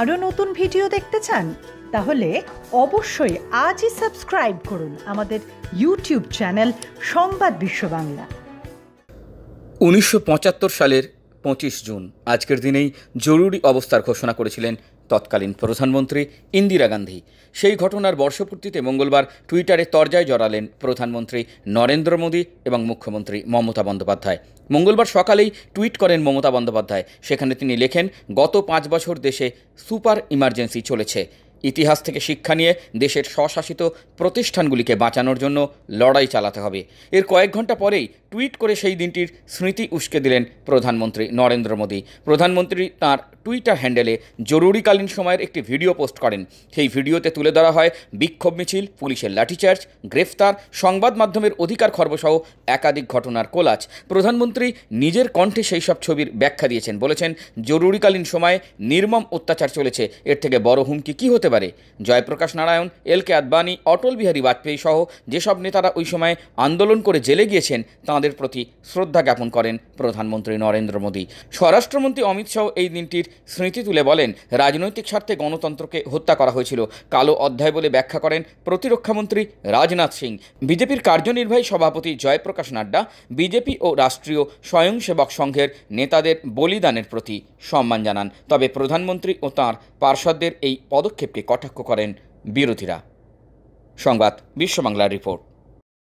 আরও নতুন ভিডিও দেখতে চান তাহলে অবশ্যই আজই সাবস্ক্রাইব করুন আমাদের ইউটিউব চ্যানেল সংবাদ বিশ্ব বাংলা উনিশশো সালের পঁচিশ জুন আজকের দিনেই জরুরি অবস্থার ঘোষণা করেছিলেন তৎকালীন প্রধানমন্ত্রী ইন্দিরা গান্ধী সেই ঘটনার বর্ষপূর্তিতে মঙ্গলবার টুইটারে তর্জায় জড়ালেন প্রধানমন্ত্রী নরেন্দ্র মোদী এবং মুখ্যমন্ত্রী মমতা বন্দ্যোপাধ্যায় মঙ্গলবার সকালেই টুইট করেন মমতা বন্দ্যোপাধ্যায় সেখানে তিনি লেখেন গত পাঁচ বছর দেশে সুপার ইমার্জেন্সি চলেছে ইতিহাস থেকে শিক্ষা নিয়ে দেশের স্বশাসিত প্রতিষ্ঠানগুলিকে বাঁচানোর জন্য লড়াই চালাতে হবে এর কয়েক ঘন্টা পরেই টুইট করে সেই দিনটির স্মৃতি উস্কে দিলেন প্রধানমন্ত্রী নরেন্দ্র মোদী প্রধানমন্ত্রী তাঁর টুইটার হ্যান্ডেলে জরুরিকালীন সময়ের একটি ভিডিও পোস্ট করেন সেই ভিডিওতে তুলে ধরা হয় বিক্ষোভ মিছিল পুলিশের লাঠিচার্জ গ্রেফতার সংবাদ মাধ্যমের অধিকার খর্বসহ একাধিক ঘটনার কোলাচ প্রধানমন্ত্রী নিজের কণ্ঠে সেই সব ছবির ব্যাখ্যা দিয়েছেন বলেছেন জরুরিকালীন সময়ে নির্মম অত্যাচার চলেছে এর থেকে বড় হুমকি কি হতে পারে জয়প্রকাশ নারায়ণ এল কে আদবানি অটল বিহারী বাজপেয়ী সহ যেসব নেতারা ওই সময় আন্দোলন করে জেলে গিয়েছেন তাঁদের প্রতি শ্রদ্ধা জ্ঞাপন করেন প্রধানমন্ত্রী নরেন্দ্র মোদী স্বরাষ্ট্রমন্ত্রী অমিত শাহ এই দিনটির স্মৃতি তুলে বলেন রাজনৈতিক স্বার্থে গণতন্ত্রকে হত্যা করা হয়েছিল কালো অধ্যায় বলে ব্যাখ্যা করেন প্রতিরক্ষামন্ত্রী রাজনাথ সিং বিজেপির কার্যনির্বাহী সভাপতি জয়প্রকাশ নাড্ডা বিজেপি ও রাষ্ট্রীয় স্বয়ংসেবক সংঘের নেতাদের বলিদানের প্রতি সম্মান জানান তবে প্রধানমন্ত্রী ও তাঁর পার্ষদদের এই পদক্ষেপকে কটাক্ষ করেন বিরোধীরা সংবাদ বিশ্ববাংলার রিপোর্ট